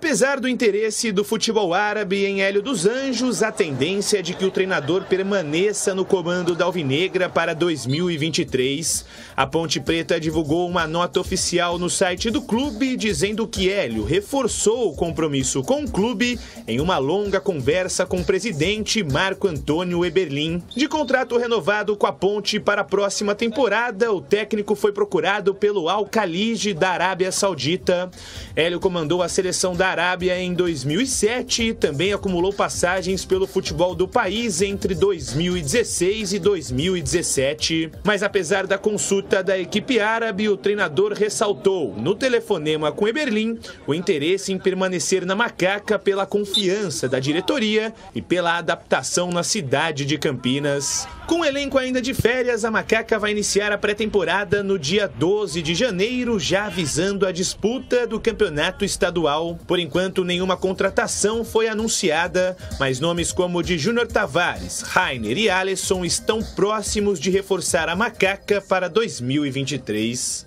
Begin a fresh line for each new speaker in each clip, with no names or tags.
Apesar do interesse do futebol árabe em Hélio dos Anjos, a tendência é de que o treinador permaneça no comando da Alvinegra para 2023. A Ponte Preta divulgou uma nota oficial no site do clube dizendo que Hélio reforçou o compromisso com o clube em uma longa conversa com o presidente Marco Antônio Eberlin. De contrato renovado com a Ponte para a próxima temporada, o técnico foi procurado pelo Al-Khalid da Arábia Saudita. Hélio comandou a seleção da Arábia em 2007 e também acumulou passagens pelo futebol do país entre 2016 e 2017. Mas apesar da consulta da equipe árabe, o treinador ressaltou no telefonema com Eberlin o interesse em permanecer na Macaca pela confiança da diretoria e pela adaptação na cidade de Campinas. Com o elenco ainda de férias, a Macaca vai iniciar a pré-temporada no dia 12 de janeiro, já avisando a disputa do campeonato estadual. Por enquanto, nenhuma contratação foi anunciada, mas nomes como o de Júnior Tavares, Rainer e Alisson estão próximos de reforçar a macaca para 2023.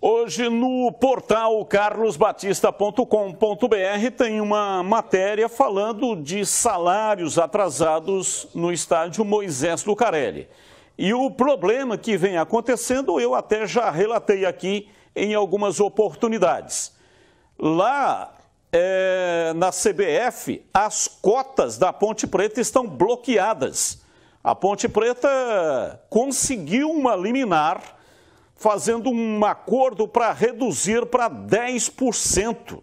Hoje no portal carlosbatista.com.br
tem uma matéria falando de salários atrasados no estádio Moisés Lucarelli. E o problema que vem acontecendo eu até já relatei aqui em algumas oportunidades. Lá é, na CBF, as cotas da Ponte Preta estão bloqueadas. A Ponte Preta conseguiu uma liminar fazendo um acordo para reduzir para 10%,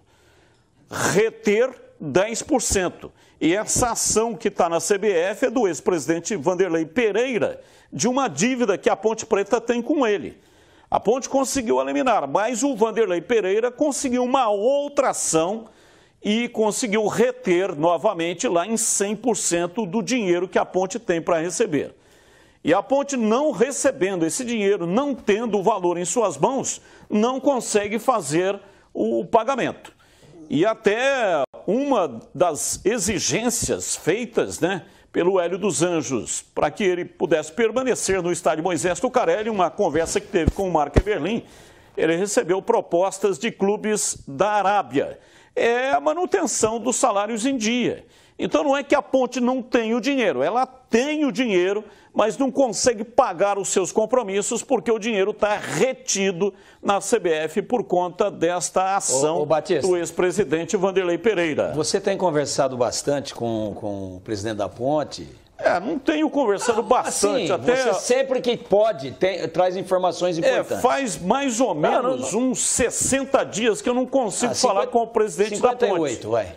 reter 10%. E essa ação que está na CBF é do ex-presidente Vanderlei Pereira, de uma dívida que a Ponte Preta tem com ele. A Ponte conseguiu eliminar, mas o Vanderlei Pereira conseguiu uma outra ação e conseguiu reter novamente lá em 100% do dinheiro que a ponte tem para receber. E a ponte não recebendo esse dinheiro, não tendo o valor em suas mãos, não consegue fazer o pagamento. E até uma das exigências feitas né, pelo Hélio dos Anjos para que ele pudesse permanecer no estádio Moisés Tucarelli, uma conversa que teve com o Marco Berlim, ele recebeu propostas de clubes da Arábia é a manutenção dos salários em dia. Então não é que a ponte não tem o dinheiro, ela tem o dinheiro, mas não consegue pagar os seus compromissos porque o dinheiro está retido na CBF por conta desta ação ô, ô, Batista, do
ex-presidente Vanderlei Pereira. Você tem conversado bastante com, com o presidente da ponte, é, não tenho conversado ah, bastante. Assim, até... Você sempre que pode tem, traz informações é, importantes. É, faz
mais ou menos não, não, não. uns 60 dias que eu não consigo ah, falar 50... com o presidente 58, da ponte.
vai.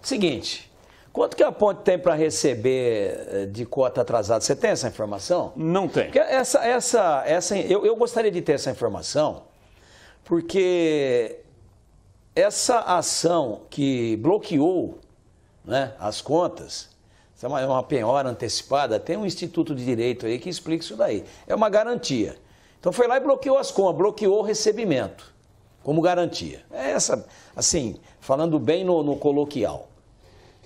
Seguinte, quanto que a ponte tem para receber eh, de cota atrasada? Você tem essa informação? Não tem. Essa, essa, essa, eu, eu gostaria de ter essa informação, porque essa ação que bloqueou né, as contas é, é uma, penhora antecipada, tem um instituto de direito aí que explica isso daí. É uma garantia. Então foi lá e bloqueou as contas, bloqueou o recebimento como garantia. É essa, assim, falando bem no, no coloquial.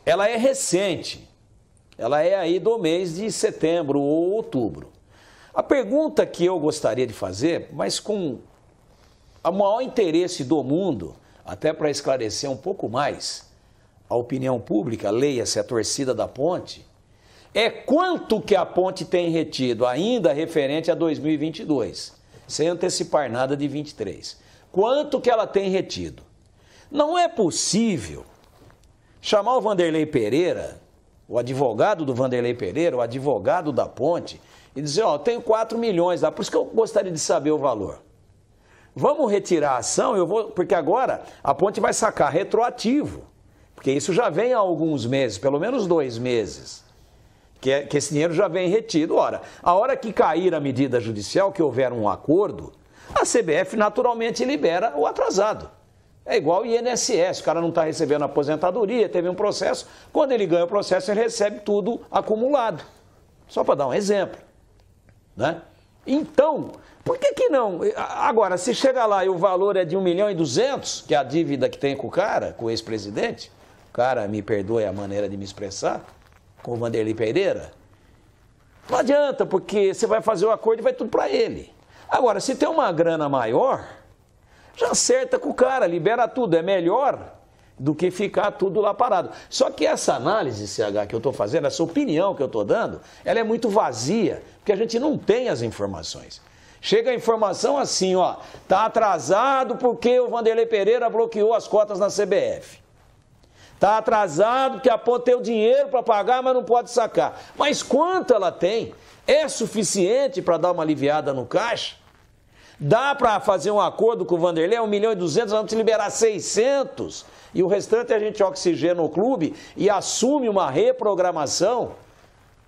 Ela é recente. Ela é aí do mês de setembro ou outubro. A pergunta que eu gostaria de fazer, mas com o maior interesse do mundo, até para esclarecer um pouco mais, a opinião pública, leia-se a torcida da ponte, é quanto que a ponte tem retido ainda referente a 2022, sem antecipar nada de 23. Quanto que ela tem retido? Não é possível chamar o Vanderlei Pereira, o advogado do Vanderlei Pereira, o advogado da ponte, e dizer, ó, oh, tenho 4 milhões lá, por isso que eu gostaria de saber o valor. Vamos retirar a ação, eu vou, porque agora a ponte vai sacar retroativo. Porque isso já vem há alguns meses, pelo menos dois meses, que, é, que esse dinheiro já vem retido. Ora, a hora que cair a medida judicial, que houver um acordo, a CBF naturalmente libera o atrasado. É igual o INSS, o cara não está recebendo aposentadoria, teve um processo, quando ele ganha o processo, ele recebe tudo acumulado. Só para dar um exemplo. Né? Então, por que, que não? Agora, se chega lá e o valor é de 1 milhão e 200, que é a dívida que tem com o cara, com o ex-presidente, cara, me perdoe a maneira de me expressar, com o Vanderlei Pereira, não adianta, porque você vai fazer o acordo e vai tudo para ele. Agora, se tem uma grana maior, já acerta com o cara, libera tudo, é melhor do que ficar tudo lá parado. Só que essa análise, CH, que eu estou fazendo, essa opinião que eu estou dando, ela é muito vazia, porque a gente não tem as informações. Chega a informação assim, ó, tá atrasado porque o Vanderlei Pereira bloqueou as cotas na CBF. Está atrasado porque a ponta tem o dinheiro para pagar, mas não pode sacar. Mas quanto ela tem? É suficiente para dar uma aliviada no caixa? Dá para fazer um acordo com o Vanderlei, 1 é milhão e 200, vamos liberar 600 e o restante a gente oxigena o clube e assume uma reprogramação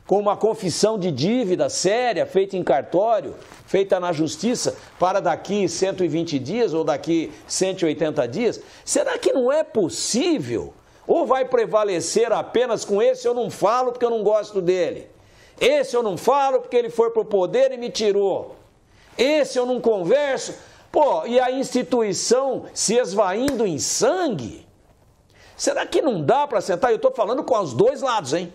com uma confissão de dívida séria, feita em cartório, feita na justiça, para daqui 120 dias ou daqui 180 dias? Será que não é possível ou vai prevalecer apenas com esse eu não falo porque eu não gosto dele. Esse eu não falo porque ele foi para o poder e me tirou. Esse eu não converso. Pô, e a instituição se esvaindo em sangue? Será que não dá para sentar? Eu estou falando com os dois lados, hein?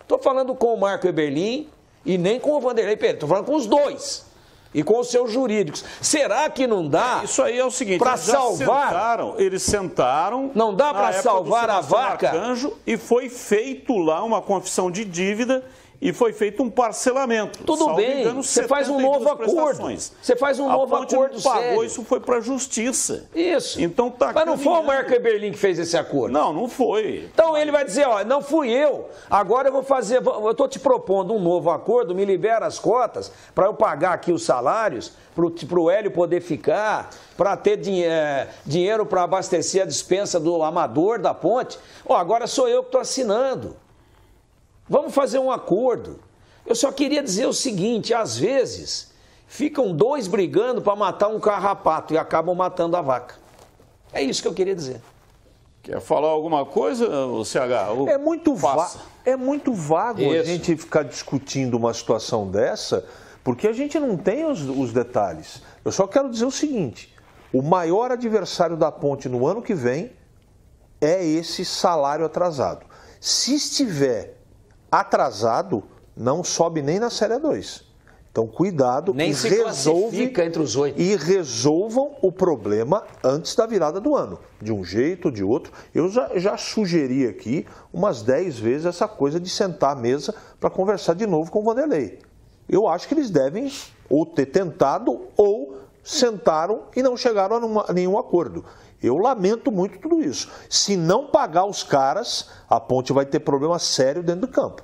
Estou falando com o Marco Eberlin e nem com o Vanderlei Pedro. Estou falando com os dois e com os seus jurídicos. Será que não dá? É, isso aí é o seguinte, para salvar. Sentaram, eles
sentaram. Não dá para salvar a vaca. Arcanjo, e foi feito lá uma confissão de dívida e foi feito um parcelamento. Tudo Salvo bem, engano, você faz um novo acordo. Você faz um a novo ponte acordo não pagou, sério. isso foi para a justiça.
Isso. Então tá Mas não foi o Marco Eberlin que fez esse acordo? Não, não foi. Então ele vai dizer, ó, não fui eu, agora eu vou fazer, eu estou te propondo um novo acordo, me libera as cotas para eu pagar aqui os salários, para o Hélio poder ficar, para ter dinhe é, dinheiro para abastecer a dispensa do amador da ponte. Ó, agora sou eu que estou assinando. Vamos fazer um acordo. Eu só queria dizer o seguinte: às vezes ficam dois brigando para matar um carrapato e acabam matando a vaca. É isso que eu queria dizer. Quer falar alguma coisa, o CH? O... É muito, va...
é muito vago isso. a gente ficar discutindo uma situação dessa, porque a gente não tem os, os detalhes. Eu só quero dizer o seguinte: o maior adversário da ponte no ano que vem é esse salário atrasado. Se estiver atrasado não sobe nem na Série 2. Então, cuidado Nem e, se resolve, entre os oito. e resolvam o problema antes da virada do ano. De um jeito, de outro. Eu já, já sugeri aqui umas dez vezes essa coisa de sentar à mesa para conversar de novo com o Vanderlei. Eu acho que eles devem ou ter tentado ou sentaram e não chegaram a, numa, a nenhum acordo. Eu lamento muito tudo isso. Se não pagar os caras, a Ponte vai ter problema sério dentro do campo.